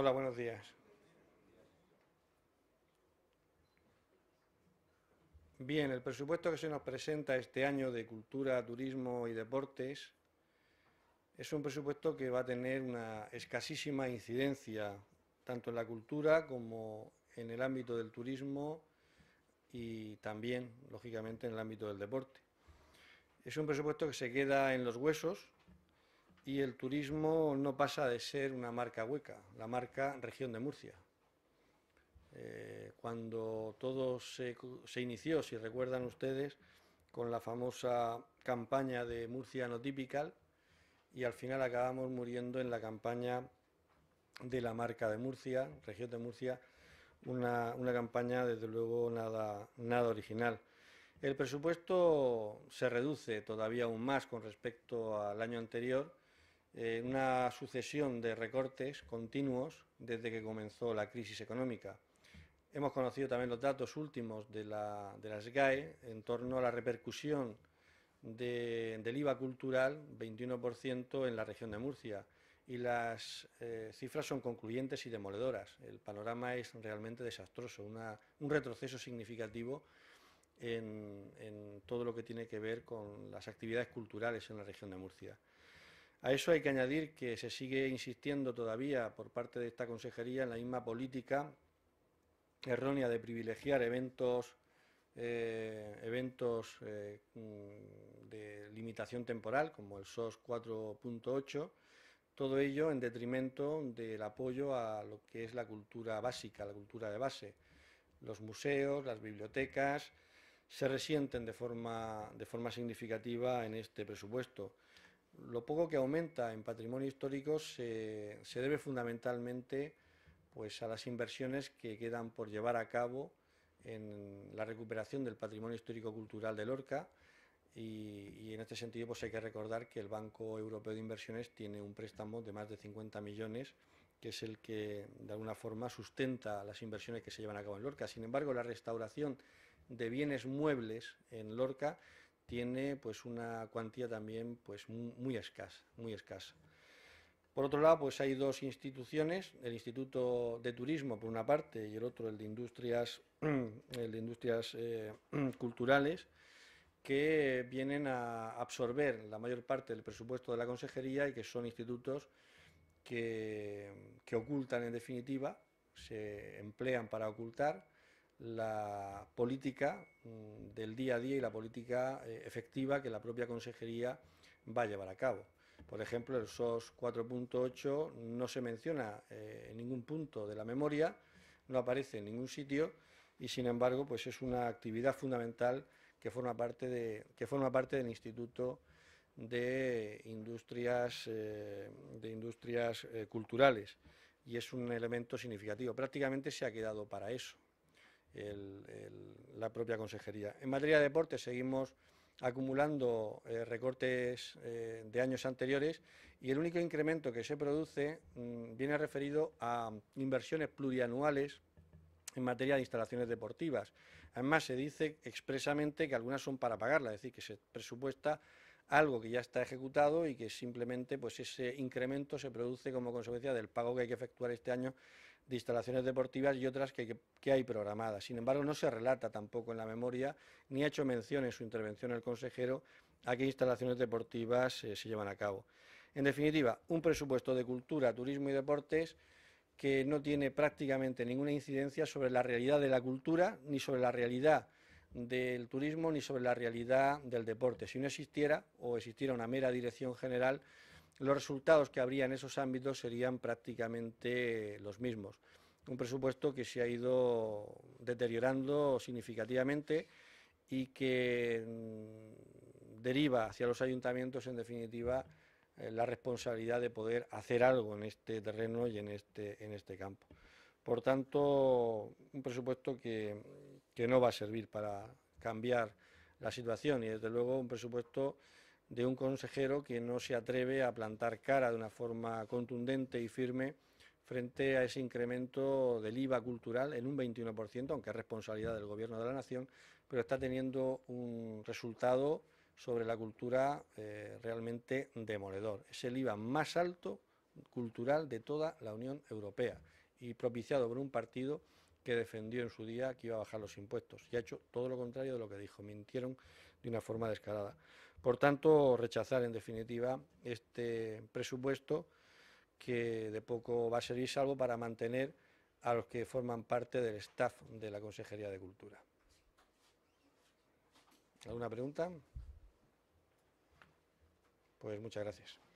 Hola, buenos días. Bien, el presupuesto que se nos presenta este año de cultura, turismo y deportes es un presupuesto que va a tener una escasísima incidencia tanto en la cultura como en el ámbito del turismo y también, lógicamente, en el ámbito del deporte. Es un presupuesto que se queda en los huesos, y el turismo no pasa de ser una marca hueca, la marca región de Murcia. Eh, cuando todo se, inició, si recuerdan ustedes, con la famosa campaña de Murcia no typical y al final acabamos muriendo en la campaña de la marca de Murcia, región de Murcia, una, una campaña desde luego nada, nada original. El presupuesto se reduce todavía aún más con respecto al año anterior eh, una sucesión de recortes continuos desde que comenzó la crisis económica. Hemos conocido también los datos últimos de, la, de las GAE en torno a la repercusión del IVA cultural, 21% en la región de Murcia. Y las eh, cifras son concluyentes y demoledoras. El panorama es realmente desastroso, un retroceso significativo en todo lo que tiene que ver con las actividades culturales en la región de Murcia. A eso hay que añadir que se sigue insistiendo todavía por parte de esta consejería en la misma política errónea de privilegiar eventos, eh, eventos eh, mm, de limitación temporal, como el SOS 4.8, todo ello en detrimento del apoyo a lo que es la cultura básica, la cultura de base. Los museos, las bibliotecas se resienten de forma, de forma significativa en este presupuesto. Lo poco que aumenta en patrimonio histórico eh, se, debe fundamentalmente pues, a las inversiones que quedan por llevar a cabo en la recuperación del patrimonio histórico-cultural de Lorca y, en este sentido pues, hay que recordar que el Banco Europeo de Inversiones tiene un préstamo de más de 50 millones que es el que de alguna forma sustenta las inversiones que se llevan a cabo en Lorca. Sin embargo, la restauración de bienes muebles en Lorca tiene pues una cuantía también pues muy, escasa, muy escasa. Por otro lado, pues hay dos instituciones, el Instituto de Turismo por una parte y el otro el de Industrias, de Industrias eh, Culturales, que vienen a absorber la mayor parte del presupuesto de la consejería y que son institutos que ocultan en definitiva, se emplean para ocultar la política mm, del día a día y la política eh, efectiva que la propia consejería va a llevar a cabo. Por ejemplo, el SOS 4.8 no se menciona eh, en ningún punto de la memoria, no aparece en ningún sitio y sin embargo, pues es una actividad fundamental que forma parte de que forma parte del Instituto de Industrias eh, de Industrias Culturales y es un elemento significativo. Prácticamente se ha quedado para eso la propia consejería. En materia de deporte seguimos acumulando eh, recortes eh, de años anteriores y el único incremento que se produce mm, viene referido a inversiones plurianuales en materia de instalaciones deportivas. Además, se dice expresamente que algunas son para pagarla, es decir, que se presupuesta algo que ya está ejecutado y que simplemente pues ese incremento se produce como consecuencia del pago que hay que efectuar este año de instalaciones deportivas y otras que, hay programadas. Sin embargo, no se relata tampoco en la memoria, ni ha hecho mención en su intervención el consejero a qué instalaciones deportivas eh, se llevan a cabo. En definitiva, un presupuesto de cultura, turismo y deportes que no tiene prácticamente ninguna incidencia sobre la realidad de la cultura ni sobre la realidad del turismo ni sobre la realidad del deporte. Si no existiera o existiera una mera dirección general, los resultados que habría en esos ámbitos serían prácticamente los mismos. Un presupuesto que se ha ido deteriorando significativamente y que mm, deriva hacia los ayuntamientos, en definitiva, eh, la responsabilidad de poder hacer algo en este terreno y en este, en este campo. Por tanto, un presupuesto que que no va a servir para cambiar la situación y desde luego un presupuesto de un consejero que no se atreve a plantar cara de una forma contundente y firme frente a ese incremento del IVA cultural en un 21%, aunque es responsabilidad del Gobierno de la Nación, pero está teniendo un resultado sobre la cultura eh, realmente demoledor. Es el IVA más alto cultural de toda la Unión Europea y propiciado por un partido que defendió en su día que iba a bajar los impuestos y ha hecho todo lo contrario de lo que dijo. Mintieron de una forma descarada. Por tanto, rechazar en definitiva este presupuesto que de poco va a servir salvo para mantener a los que forman parte del staff de la Consejería de Cultura. ¿Alguna pregunta? Pues muchas gracias.